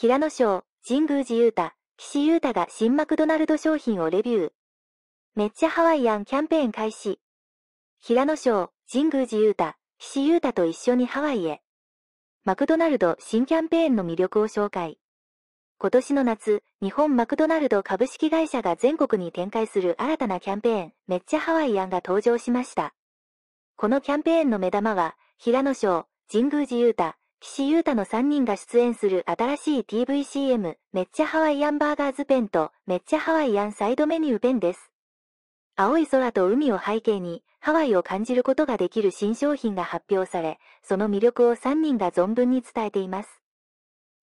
平野翔、神宮寺勇太、岸優太が新マクドナルド商品をレビュー。めっちゃハワイアンキャンペーン開始。平野翔、神宮寺勇太、岸優太と一緒にハワイへ。マクドナルド新キャンペーンの魅力を紹介。今年の夏、日本マクドナルド株式会社が全国に展開する新たなキャンペーン、めっちゃハワイアンが登場しました。このキャンペーンの目玉は、平野翔、神宮寺勇太、岸優太の3人が出演する新しい TVCM、めっちゃハワイアンバーガーズペンと、めっちゃハワイアンサイドメニューペンです。青い空と海を背景に、ハワイを感じることができる新商品が発表され、その魅力を3人が存分に伝えています。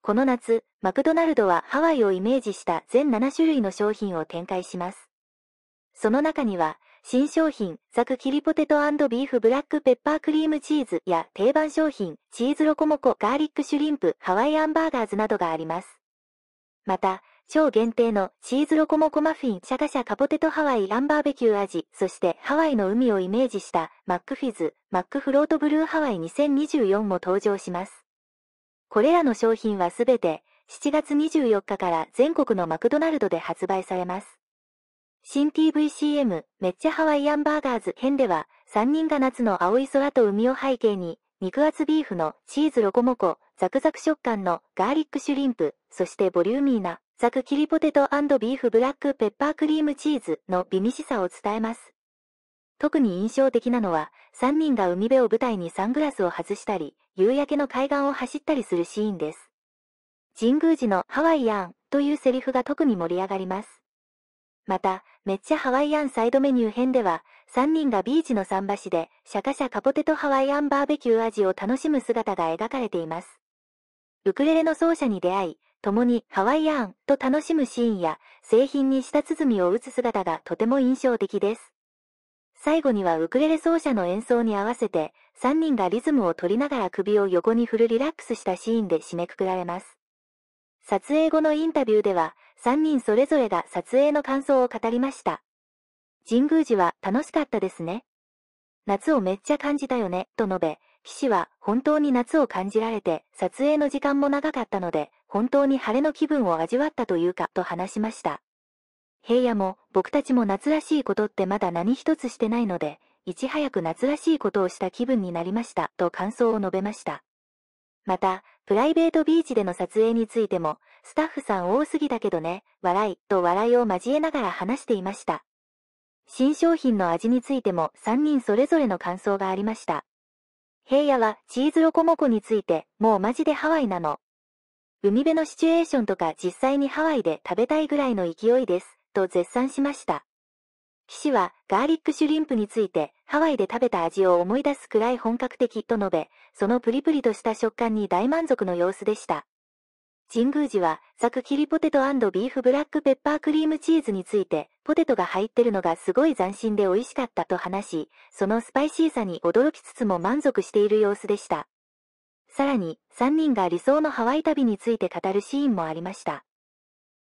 この夏、マクドナルドはハワイをイメージした全7種類の商品を展開します。その中には、新商品、ザクキリポテトビーフブラックペッパークリームチーズや定番商品、チーズロコモコ、ガーリックシュリンプ、ハワイアンバーガーズなどがあります。また、超限定のチーズロコモコマフィン、シャカシャカポテトハワイランバーベキュー味、そしてハワイの海をイメージしたマックフィズ、マックフロートブルーハワイ2024も登場します。これらの商品はすべて7月24日から全国のマクドナルドで発売されます。新 TVCM めっちゃハワイアンバーガーズ編では3人が夏の青い空と海を背景に肉厚ビーフのチーズロコモコ、ザクザク食感のガーリックシュリンプ、そしてボリューミーなザク切りポテトビーフブラックペッパークリームチーズの美味しさを伝えます。特に印象的なのは、3人が海辺を舞台にサングラスを外したり、夕焼けの海岸を走ったりするシーンです。神宮寺のハワイアンというセリフが特に盛り上がります。また、めっちゃハワイアンサイドメニュー編では、3人がビーチの桟橋で、シャカシャカポテトハワイアンバーベキュー味を楽しむ姿が描かれています。ウクレレの奏者に出会い、共にハワイアンと楽しむシーンや、製品に舌鼓を打つ姿がとても印象的です。最後にはウクレレ奏者の演奏に合わせて、3人がリズムを取りながら首を横に振るリラックスしたシーンで締めくくられます。撮影後のインタビューでは、3人それぞれが撮影の感想を語りました。神宮寺は楽しかったですね。夏をめっちゃ感じたよね、と述べ、岸は本当に夏を感じられて、撮影の時間も長かったので、本当に晴れの気分を味わったというか、と話しました。平野も、僕たちも夏らしいことってまだ何一つしてないので、いち早く夏らしいことをした気分になりました、と感想を述べました。また、プライベートビーチでの撮影についても、スタッフさん多すぎだけどね、笑い、と笑いを交えながら話していました。新商品の味についても3人それぞれの感想がありました。平野はチーズロコモコについて、もうマジでハワイなの。海辺のシチュエーションとか実際にハワイで食べたいぐらいの勢いです、と絶賛しました。騎士はガーリックシュリンプについて、ハワイで食べた味を思い出すくらい本格的と述べ、そのプリプリとした食感に大満足の様子でした。神宮寺は、サクキリポテトビーフブラックペッパークリームチーズについて、ポテトが入ってるのがすごい斬新で美味しかったと話し、そのスパイシーさに驚きつつも満足している様子でした。さらに、3人が理想のハワイ旅について語るシーンもありました。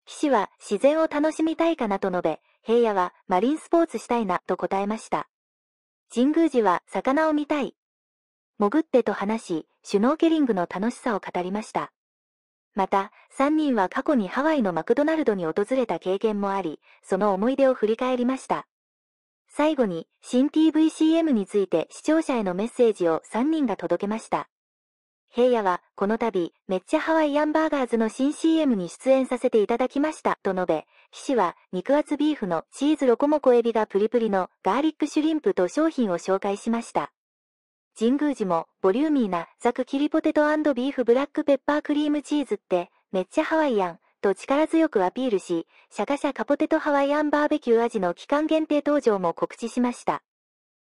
騎士は自然を楽しみたいかなと述べ、平野はマリンスポーツしたいなと答えました。神宮寺は魚を見たい。潜ってと話し、シュノーケリングの楽しさを語りました。また、3人は過去にハワイのマクドナルドに訪れた経験もあり、その思い出を振り返りました。最後に、新 TVCM について視聴者へのメッセージを3人が届けました。平野は、この度、めっちゃハワイアンバーガーズの新 CM に出演させていただきました、と述べ、騎士は肉厚ビーフのチーズロコモコエビがプリプリのガーリックシュリンプと商品を紹介しました。神宮寺もボリューミーなザクキリポテトビーフブラックペッパークリームチーズってめっちゃハワイアンと力強くアピールし、シャカシャカポテトハワイアンバーベキュー味の期間限定登場も告知しました。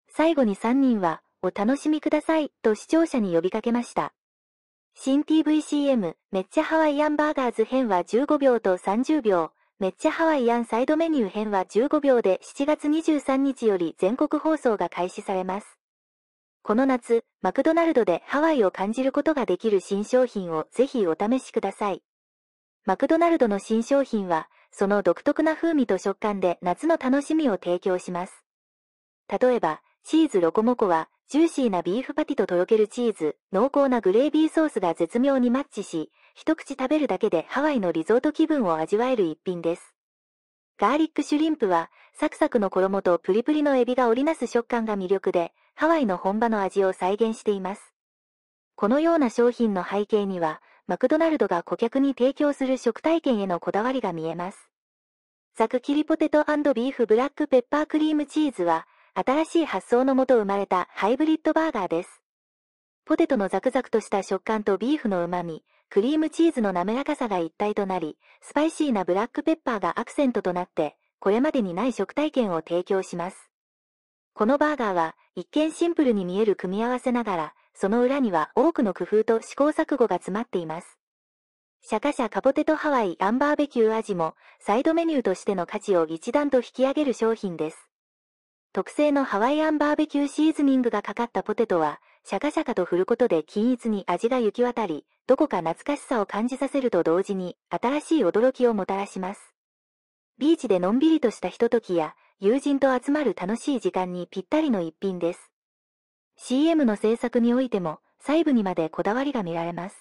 最後に3人はお楽しみくださいと視聴者に呼びかけました。新 TVCM めっちゃハワイアンバーガーズ編は15秒と30秒。めっちゃハワイアンサイドメニュー編は15秒で7月23日より全国放送が開始されます。この夏、マクドナルドでハワイを感じることができる新商品をぜひお試しください。マクドナルドの新商品は、その独特な風味と食感で夏の楽しみを提供します。例えば、チーズロコモコは、ジューシーなビーフパティととろけるチーズ、濃厚なグレービーソースが絶妙にマッチし、一口食べるだけでハワイのリゾート気分を味わえる一品です。ガーリックシュリンプは、サクサクの衣とプリプリのエビが織りなす食感が魅力で、ハワイの本場の味を再現しています。このような商品の背景には、マクドナルドが顧客に提供する食体験へのこだわりが見えます。ザクキリポテトビーフブラックペッパークリームチーズは、新しい発想のもと生まれたハイブリッドバーガーです。ポテトのザクザクとした食感とビーフの旨味、クリームチーズの滑らかさが一体となり、スパイシーなブラックペッパーがアクセントとなって、これまでにない食体験を提供します。このバーガーは、一見シンプルに見える組み合わせながら、その裏には多くの工夫と試行錯誤が詰まっています。シャカシャカポテトハワイアンバーベキュー味も、サイドメニューとしての価値を一段と引き上げる商品です。特製のハワイアンバーベキューシーズニングがかかったポテトは、シャカシャカと振ることで均一に味が行き渡り、どこか懐かしさを感じさせると同時に、新しい驚きをもたらします。ビーチでのんびりとしたひとときや、友人と集まる楽しい時間にぴったりの一品です。CM の制作においても、細部にまでこだわりが見られます。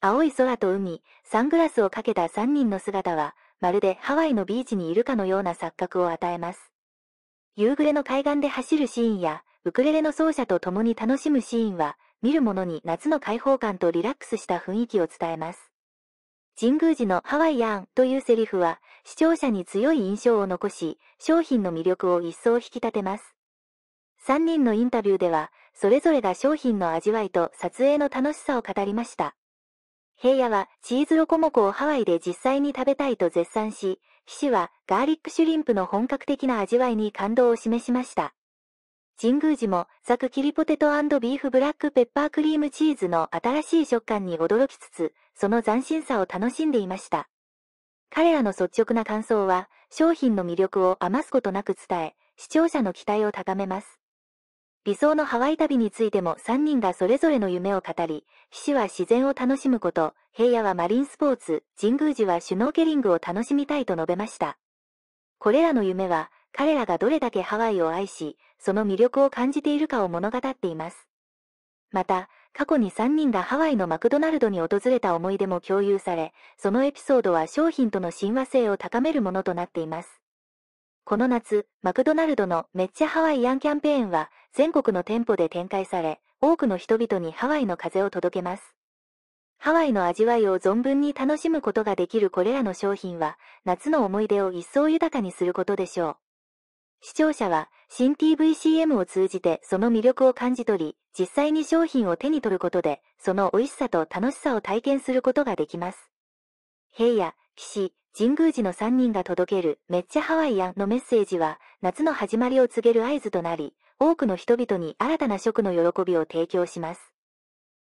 青い空と海、サングラスをかけた3人の姿は、まるでハワイのビーチにいるかのような錯覚を与えます。夕暮れの海岸で走るシーンや、ウクレレの奏者と共に楽しむシーンは、見る者に夏の開放感とリラックスした雰囲気を伝えます。神宮寺のハワイアンというセリフは、視聴者に強い印象を残し、商品の魅力を一層引き立てます。3人のインタビューでは、それぞれが商品の味わいと撮影の楽しさを語りました。平野はチーズロコモコをハワイで実際に食べたいと絶賛し、騎士はガーリックシュリンプの本格的な味わいに感動を示しました。神宮寺もく、キリポテトビーフブラックペッパークリームチーズの新しい食感に驚きつつ、その斬新さを楽しんでいました。彼らの率直な感想は、商品の魅力を余すことなく伝え、視聴者の期待を高めます。理想のハワイ旅についても3人がそれぞれの夢を語り、騎士は自然を楽しむこと、平野はマリンスポーツ、神宮寺はシュノーケリングを楽しみたいと述べました。これらの夢は、彼らがどれだけハワイを愛し、その魅力を感じているかを物語っています。また、過去に3人がハワイのマクドナルドに訪れた思い出も共有され、そのエピソードは商品との親和性を高めるものとなっています。この夏、マクドナルドのめっちゃハワイアンキャンペーンは、全国の店舗で展開され、多くの人々にハワイの風を届けます。ハワイの味わいを存分に楽しむことができるこれらの商品は、夏の思い出を一層豊かにすることでしょう。視聴者は、新 TVCM を通じてその魅力を感じ取り、実際に商品を手に取ることで、その美味しさと楽しさを体験することができます。平野、岸、神宮寺の3人が届けるめっちゃハワイやンのメッセージは夏の始まりを告げる合図となり、多くの人々に新たな食の喜びを提供します。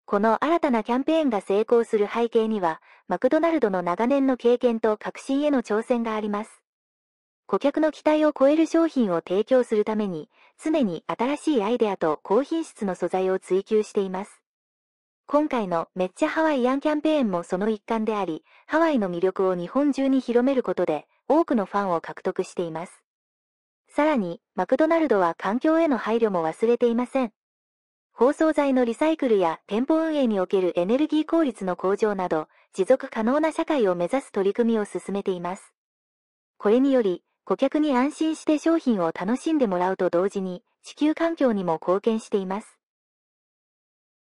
この新たなキャンペーンが成功する背景には、マクドナルドの長年の経験と革新への挑戦があります。顧客の期待を超える商品を提供するために、常に新しいアイデアと高品質の素材を追求しています。今回のめっちゃハワイアンキャンペーンもその一環であり、ハワイの魅力を日本中に広めることで、多くのファンを獲得しています。さらに、マクドナルドは環境への配慮も忘れていません。包装材のリサイクルや店舗運営におけるエネルギー効率の向上など、持続可能な社会を目指す取り組みを進めています。これにより、顧客に安心して商品を楽しんでもらうと同時に、地球環境にも貢献しています。